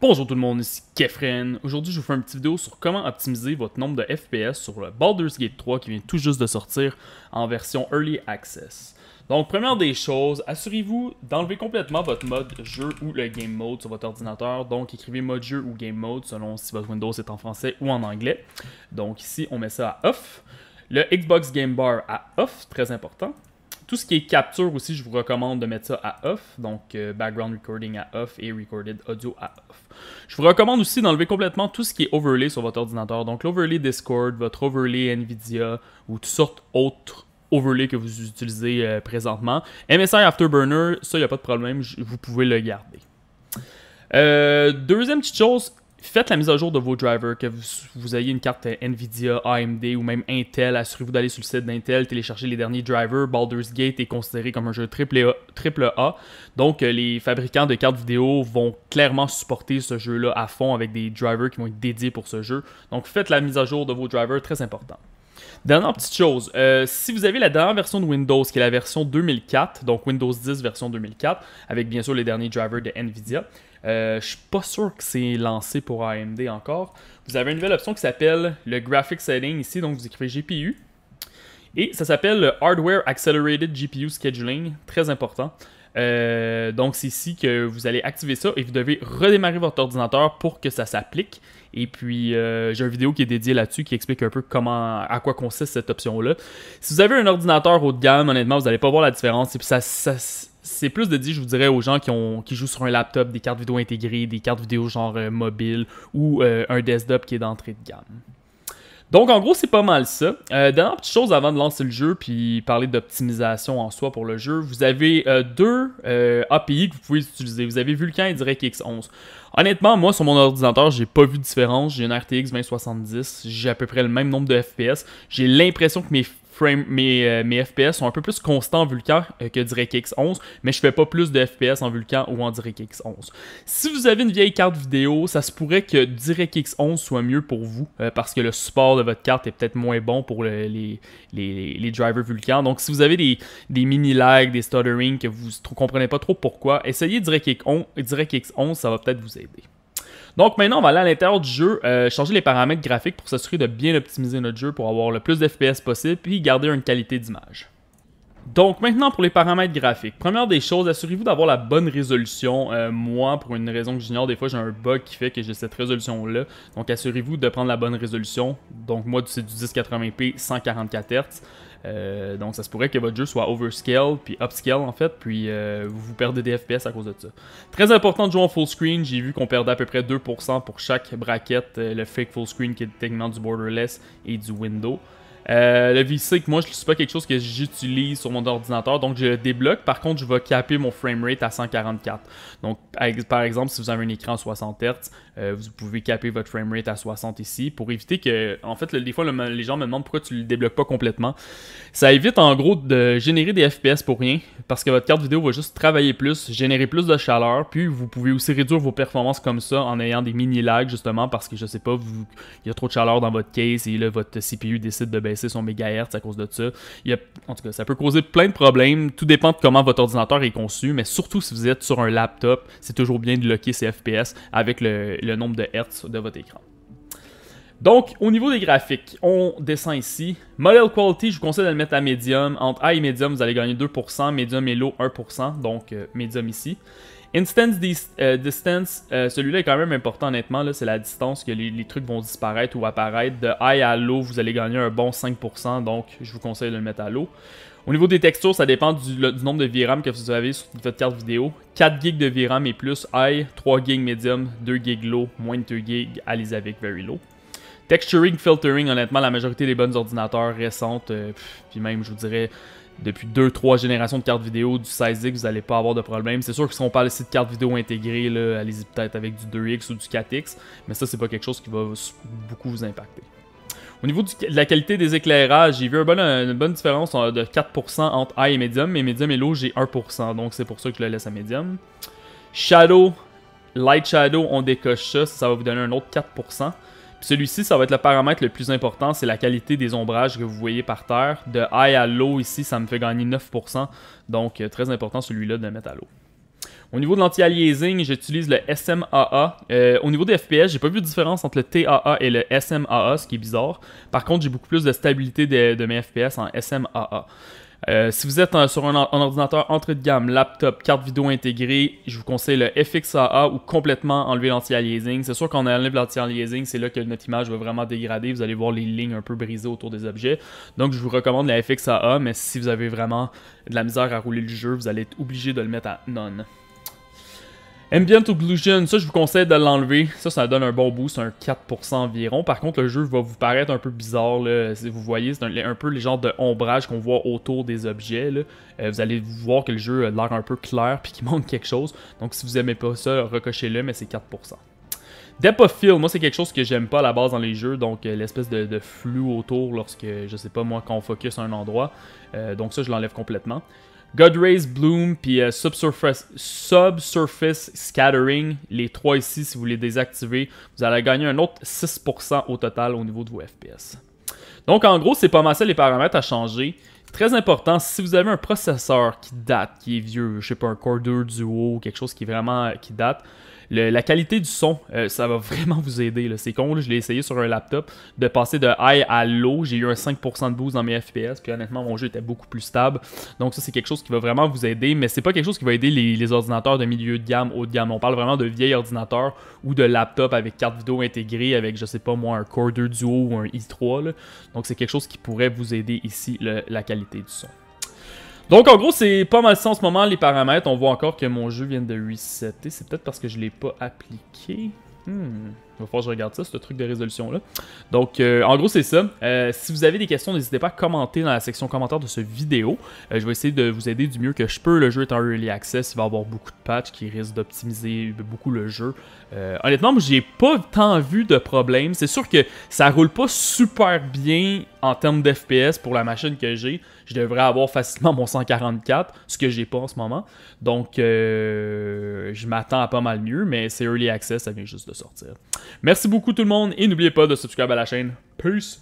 Bonjour tout le monde, ici Kefren. Aujourd'hui, je vous fais une petite vidéo sur comment optimiser votre nombre de FPS sur le Baldur's Gate 3 qui vient tout juste de sortir en version Early Access. Donc, première des choses, assurez-vous d'enlever complètement votre mode jeu ou le game mode sur votre ordinateur. Donc, écrivez mode jeu ou game mode selon si votre Windows est en français ou en anglais. Donc, ici, on met ça à off. Le Xbox Game Bar à off, très important. Tout ce qui est capture aussi, je vous recommande de mettre ça à off, donc euh, background recording à off et recorded audio à off. Je vous recommande aussi d'enlever complètement tout ce qui est overlay sur votre ordinateur, donc l'overlay Discord, votre overlay Nvidia ou toutes sortes d'autres overlays que vous utilisez euh, présentement. MSI Afterburner, ça, il n'y a pas de problème, vous pouvez le garder. Euh, deuxième petite chose, faites la mise à jour de vos drivers, que vous, ayez une carte Nvidia, AMD ou même Intel. Assurez-vous d'aller sur le site d'Intel, télécharger les derniers drivers. Baldur's Gate est considéré comme un jeu triple Triple a. Donc, euh, les fabricants de cartes vidéo vont clairement supporter ce jeu-là à fond avec des drivers qui vont être dédiés pour ce jeu. Donc, faites la mise à jour de vos drivers, très important. Dernière petite chose, euh, si vous avez la dernière version de Windows, qui est la version 2004, donc Windows 10 version 2004, avec bien sûr les derniers drivers de Nvidia, je euh, je suis pas sûr que c'est lancé pour AMD encore. Vous avez une nouvelle option qui s'appelle le Graphic Setting ici, donc vous écrivez GPU. Et ça s'appelle le Hardware Accelerated GPU Scheduling, très important. Euh, donc c'est ici que vous allez activer ça et vous devez redémarrer votre ordinateur pour que ça s'applique. Et puis euh, j'ai une vidéo qui est dédiée là-dessus qui explique un peu comment, à quoi consiste cette option-là. Si vous avez un ordinateur haut de gamme, honnêtement, vous n'allez pas voir la différence. Et puis ça, c'est plus de dire, je vous dirais, aux gens qui, jouent sur un laptop, des cartes vidéo intégrées, des cartes vidéo genre euh, mobile ou un desktop qui est d'entrée de gamme. Donc, en gros, c'est pas mal ça. Euh, dernière petite chose avant de lancer le jeu, puis parler d'optimisation en soi pour le jeu. Vous avez euh, deux euh, API que vous pouvez utiliser. Vous avez Vulkan et DirectX 11. Honnêtement, moi, sur mon ordinateur, j'ai pas vu de différence. J'ai une RTX 2070, j'ai à peu près le même nombre de FPS. J'ai l'impression que mes mes, FPS euh, sont un peu plus constants en Vulkan euh, que DirectX 11, mais je fais pas plus de FPS en Vulkan ou en DirectX 11. Si vous avez une vieille carte vidéo, ça se pourrait que DirectX 11 soit mieux pour vous euh, parce que le support de votre carte est peut-être moins bon pour les, drivers Vulkan. Donc si vous avez des, mini lags, des stuttering que vous ne comprenez pas trop pourquoi, essayez DirectX DirectX 11 ça va peut-être vous aider. Donc maintenant, on va aller à l'intérieur du jeu, euh, changer les paramètres graphiques pour s'assurer de bien optimiser notre jeu pour avoir le plus d'FPS possible, puis garder une qualité d'image. Donc maintenant pour les paramètres graphiques. Première des choses, assurez-vous d'avoir la bonne résolution. Euh, moi, pour une raison que j'ignore, des fois j'ai un bug qui fait que j'ai cette résolution-là. Donc assurez-vous de prendre la bonne résolution. Donc moi c'est du 1080p 144 Hz. Euh, donc ça se pourrait que votre jeu soit overscale puis upscale en fait, puis euh, vous perdez des FPS à cause de ça. Très important de jouer en full screen, j'ai vu qu'on perdait à peu près 2% pour chaque braquette, le fake full screen qui est techniquement du borderless et du window. Euh, le VSync, moi, je suis pas quelque chose que j'utilise sur mon ordinateur, donc je le débloque. Par contre, je vais caper mon framerate à 144. Donc, par exemple, si vous avez un écran à 60 Hz, euh, vous pouvez caper votre framerate à 60 ici pour éviter que, en fait, des fois, les gens me demandent pourquoi tu le débloques pas complètement. Ça évite, en gros, de générer des FPS pour rien, parce que votre carte vidéo va juste travailler plus, générer plus de chaleur, puis vous pouvez aussi réduire vos performances comme ça en ayant des mini lags, justement, parce que, je sais pas, il y a trop de chaleur dans votre case et là, votre CPU décide de baisser c'est son mégahertz à cause de ça. Il y en tout cas, ça peut causer plein de problèmes. Tout dépend de comment votre ordinateur est conçu, mais surtout si vous êtes sur un laptop, c'est toujours bien de loquer ses FPS avec le, nombre de hertz de votre écran. Donc, au niveau des graphiques, on descend ici. Model Quality, je vous conseille de le mettre à Medium. Entre High et Medium, vous allez gagner 2%, Medium et Low 1%, donc euh, Medium ici. Instance euh, distance, euh, celui-là est quand même important honnêtement, c'est la distance que les, trucs vont disparaître ou apparaître. De high à low, vous allez gagner un bon 5%, donc je vous conseille de le mettre à low. Au niveau des textures, ça dépend du, nombre de VRAM que vous avez sur votre carte vidéo. 4 GB de VRAM et plus high, 3 GB medium, 2 GB low, moins de 2 GB, allez avec very low. Texturing, filtering, honnêtement, la majorité des bonnes ordinateurs récentes, euh, puis même, je vous dirais, depuis 2-3 générations de cartes vidéo, du 16X, vous n'allez pas avoir de problème. C'est sûr que si on parle ici de cartes vidéo intégrées, allez-y peut-être avec du 2X ou du 4X, mais ça, c'est pas quelque chose qui va beaucoup vous impacter. Au niveau de la qualité des éclairages, j'ai vu une bonne, une bonne différence euh, de 4% entre high et medium, mais medium et low, j'ai 1%, donc c'est pour ça que je le laisse à medium. Shadow, Light Shadow, on décoche ça, ça va vous donner un autre 4%. Celui-ci, ça va être le paramètre le plus important, c'est la qualité des ombrages que vous voyez par terre. De high à low ici, ça me fait gagner 9%, donc euh, très important celui-là de le mettre à l'eau. Au niveau de l'anti-aliasing, j'utilise le SMAA. Euh, au niveau des FPS, j'ai pas vu de différence entre le TAA et le SMAA, ce qui est bizarre. Par contre, j'ai beaucoup plus de stabilité de, de mes FPS en SMAA. Euh, si vous êtes euh, sur un, ordinateur entrée de gamme, laptop, carte vidéo intégrée, je vous conseille le FXAA ou complètement enlever l'anti-aliasing. C'est sûr qu'on enlève l'anti-aliasing, c'est là que notre image va vraiment dégrader. Vous allez voir les lignes un peu brisées autour des objets. Donc je vous recommande la FXAA, mais si vous avez vraiment de la misère à rouler le jeu, vous allez être obligé de le mettre à none. Ambient Occlusion, ça je vous conseille de l'enlever. Ça, ça donne un bon boost, un 4% environ. Par contre, le jeu va vous paraître un peu bizarre. vous voyez, c'est un, peu les genres de ombrage qu'on voit autour des objets. Euh, vous allez voir que le jeu a l'air un peu clair puis qu'il manque quelque chose. Donc si vous aimez pas ça, recochez-le, mais c'est 4%. Depth of Field, moi c'est quelque chose que j'aime pas à la base dans les jeux, donc euh, l'espèce de, flou autour lorsque, je sais pas moi, quand on focus un endroit. Euh, donc ça je l'enlève complètement. Godrays Bloom puis euh, subsurface, Scattering, les trois ici, si vous les désactivez, vous allez gagner un autre 6% au total au niveau de vos FPS. Donc en gros, c'est pas mal ça les paramètres à changer. Très important, si vous avez un processeur qui date, qui est vieux, je sais pas, un Core 2 Duo, quelque chose qui est vraiment euh, qui date, la qualité du son, euh, ça va vraiment vous aider. C'est con, je l'ai essayé sur un laptop, de passer de high à low. J'ai eu un 5% de boost dans mes FPS, puis honnêtement, mon jeu était beaucoup plus stable. Donc ça, c'est quelque chose qui va vraiment vous aider, mais c'est pas quelque chose qui va aider les, ordinateurs de milieu de gamme, haut de gamme. On parle vraiment de vieil ordinateur ou de laptop avec carte vidéo intégrée, avec, je sais pas moi, un Core Duo ou un i3. Donc c'est quelque chose qui pourrait vous aider ici, la qualité du son. Donc en gros, c'est pas mal ça en ce moment, les paramètres. On voit encore que mon jeu vient de resetter. C'est peut-être parce que je l'ai pas appliqué. Hmm. Il va falloir que je regarde ça, ce truc de résolution-là. Donc, euh, en gros, c'est ça. Euh, si vous avez des questions, n'hésitez pas à commenter dans la section commentaire de ce vidéo. Euh, je vais essayer de vous aider du mieux que je peux. Le jeu est en early access. Il va y avoir beaucoup de patchs qui risquent d'optimiser beaucoup le jeu. honnêtement, j'ai pas tant vu de problème. C'est sûr que ça roule pas super bien en termes d'FPS pour la machine que j'ai, je devrais avoir facilement mon 144, ce que j'ai pas en ce moment. Donc, euh, je m'attends à pas mal mieux, mais c'est Early Access, ça vient juste de sortir. Merci beaucoup tout le monde et n'oubliez pas de abonner à la chaîne. Peace!